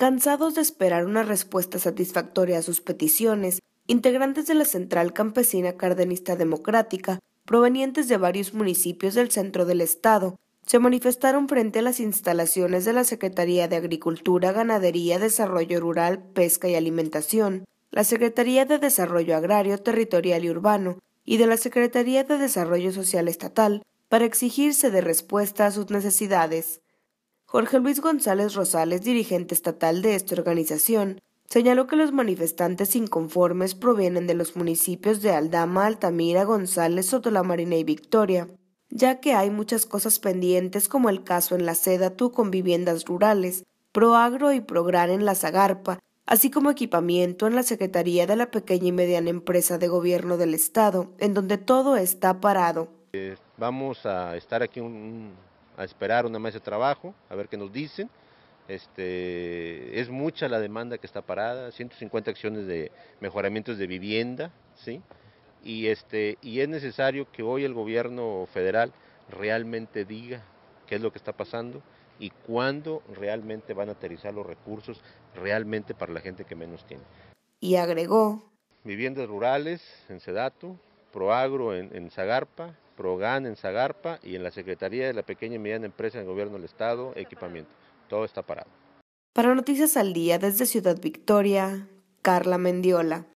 Cansados de esperar una respuesta satisfactoria a sus peticiones, integrantes de la Central Campesina Cardenista Democrática, provenientes de varios municipios del centro del estado, se manifestaron frente a las instalaciones de la Secretaría de Agricultura, Ganadería, Desarrollo Rural, Pesca y Alimentación, la Secretaría de Desarrollo Agrario, Territorial y Urbano y de la Secretaría de Desarrollo Social Estatal para exigirse de respuesta a sus necesidades. Jorge Luis González Rosales, dirigente estatal de esta organización, señaló que los manifestantes inconformes provienen de los municipios de Aldama, Altamira, González, Sotolamarina y Victoria, ya que hay muchas cosas pendientes como el caso en la Sedatu con viviendas rurales, Proagro y Progran en la Zagarpa, así como equipamiento en la Secretaría de la Pequeña y Mediana Empresa de Gobierno del Estado, en donde todo está parado. Eh, vamos a estar aquí un, a esperar una mesa de trabajo, a ver qué nos dicen. Este, es mucha la demanda que está parada, 150 acciones de mejoramientos de vivienda, ¿sí? Y, este, y es necesario que hoy el gobierno federal realmente diga qué es lo que está pasando y cuándo realmente van a aterrizar los recursos realmente para la gente que menos tiene. Y agregó. Viviendas rurales en Sedato, Proagro en, en Zagarpa, Progan en Zagarpa y en la Secretaría de la Pequeña y Mediana Empresa del Gobierno del Estado, equipamiento. Todo está parado. Para Noticias al Día, desde Ciudad Victoria, Carla Mendiola.